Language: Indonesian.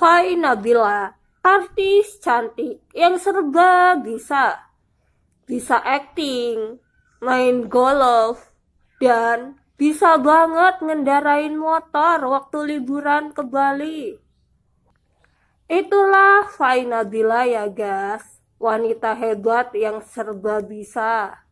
Fai Nabila, artis cantik yang serba bisa. Bisa acting, main golf, dan bisa banget ngendarain motor waktu liburan ke Bali. Itulah Fai Nabila ya guys, wanita hebat yang serba bisa.